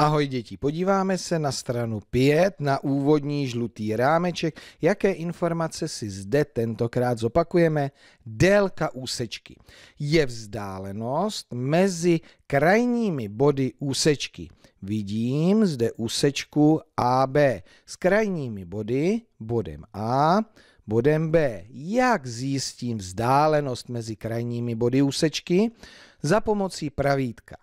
Ahoj děti, podíváme se na stranu 5, na úvodní žlutý rámeček. Jaké informace si zde tentokrát zopakujeme? Délka úsečky je vzdálenost mezi krajními body úsečky. Vidím zde úsečku AB s krajními body, bodem A, bodem B. Jak zjistím vzdálenost mezi krajními body úsečky? Za pomocí pravítka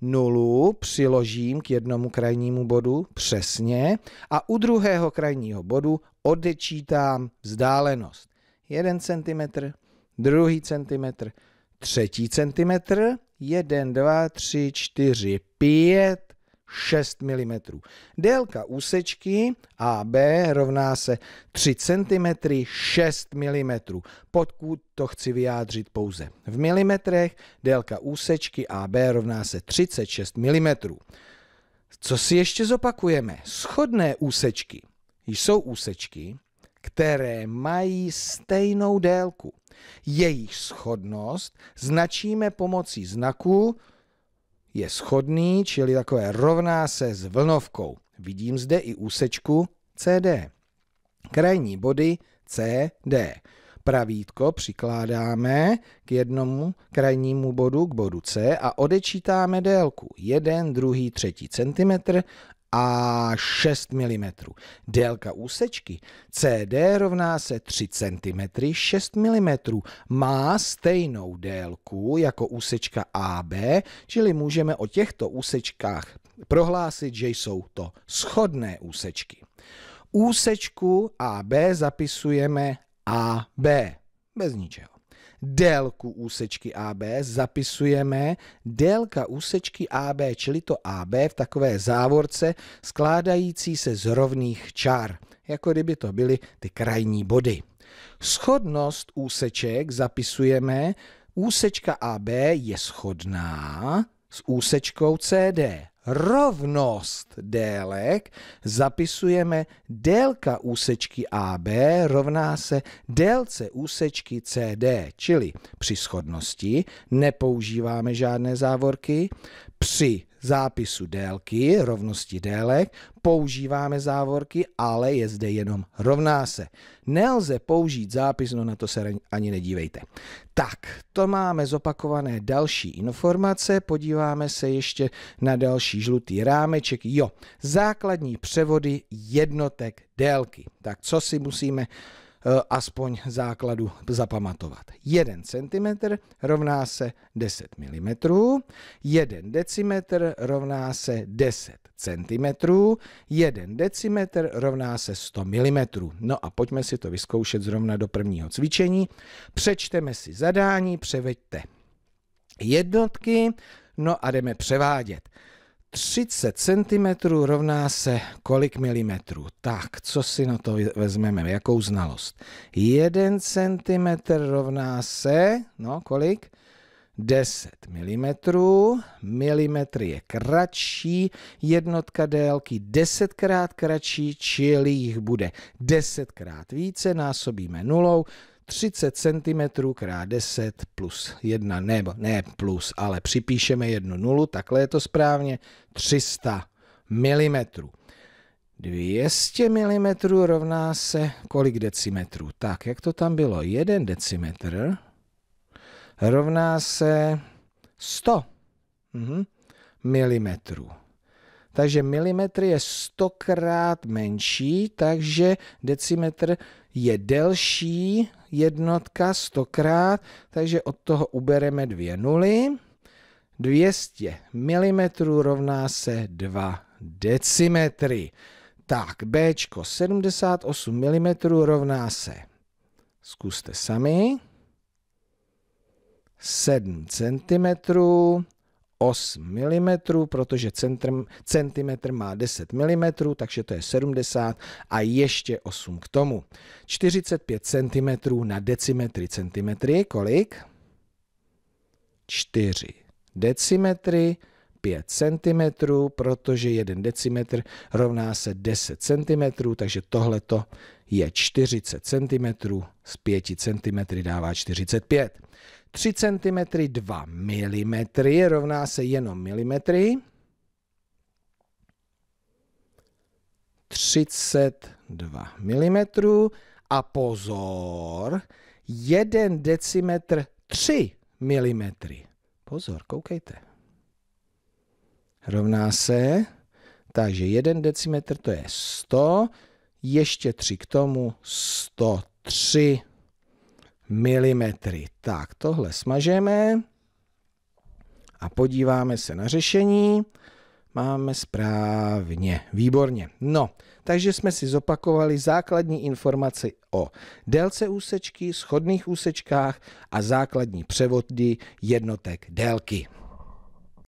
nulu přiložím k jednomu krajnímu bodu přesně a u druhého krajního bodu odečítám vzdálenost. 1 cm, 2 cm, 3 cm, 1, 2, 3, 4, 5 6 mm. Délka úsečky AB rovná se 3 cm 6 mm, pokud to chci vyjádřit pouze v milimetrech. Délka úsečky AB rovná se 36 mm. Co si ještě zopakujeme? Schodné úsečky jsou úsečky, které mají stejnou délku. Jejich schodnost značíme pomocí znaku je schodný, čili takové rovná se s vlnovkou. Vidím zde i úsečku CD. Krajní body CD. Pravítko přikládáme k jednomu krajnímu bodu, k bodu C a odečítáme délku 1, 2, 3 cm a 6 mm. Délka úsečky CD rovná se 3 cm 6 mm. Má stejnou délku jako úsečka AB, čili můžeme o těchto úsečkách prohlásit, že jsou to schodné úsečky. Úsečku AB zapisujeme AB, bez ničeho délku úsečky AB, zapisujeme délka úsečky AB, čili to AB v takové závorce skládající se z rovných čár, jako kdyby to byly ty krajní body. Schodnost úseček zapisujeme, úsečka AB je schodná s úsečkou CD rovnost délek zapisujeme délka úsečky AB rovná se délce úsečky CD, čili při schodnosti nepoužíváme žádné závorky, při zápisu délky, rovnosti délek, používáme závorky, ale je zde jenom rovná se. Nelze použít zápis, no na to se ani nedívejte. Tak, to máme zopakované další informace, podíváme se ještě na další žlutý rámeček. Jo, základní převody jednotek délky. Tak co si musíme Eh, aspoň základu zapamatovat. 1 cm rovná se 10 mm, 1 decimetr rovná se 10 cm, 1 decimetr rovná se 100 mm. No a pojďme si to vyzkoušet zrovna do prvního cvičení. Přečteme si zadání, převeďte jednotky, no a jdeme převádět. 30 cm rovná se kolik milimetrů? Tak, co si na to vezmeme? Jakou znalost? 1 cm rovná se, no kolik? 10 mm, milimetr je kratší, jednotka délky 10 krát kratší, čili jich bude krát více, násobíme nulou, 30 cm x 10 plus 1, nebo ne plus, ale připíšeme jednu nulu, takhle je to správně, 300 mm. 200 mm rovná se kolik decimetrů? Tak, jak to tam bylo? 1 decimetr rovná se 100 mm. Takže milimetr je 100krát menší, takže decimetr je delší jednotka 100 stokrát, takže od toho ubereme dvě nuly. 200 mm rovná se 2 decimetry. Tak, B 78 mm rovná se, zkuste sami, 7 cm 8 mm, protože centrum, centimetr má 10 mm, takže to je 70 a ještě 8 k tomu. 45 cm na decimetry centimetry, kolik? 4 decimetry 5 cm, protože 1 decimetr rovná se 10 cm, takže tohleto je 40 cm, z 5 cm dává 45. 3 cm 2 mm rovná se jenom milimetry. 32 mm a pozor, 1 decimetr 3 mm. Pozor, koukejte. Rovná se, takže 1 decimetr to je 100, ještě 3 k tomu 103 milimetry. Tak, tohle smažeme a podíváme se na řešení. Máme správně, výborně. No, takže jsme si zopakovali základní informace o délce úsečky, schodných úsečkách a základní převody jednotek délky.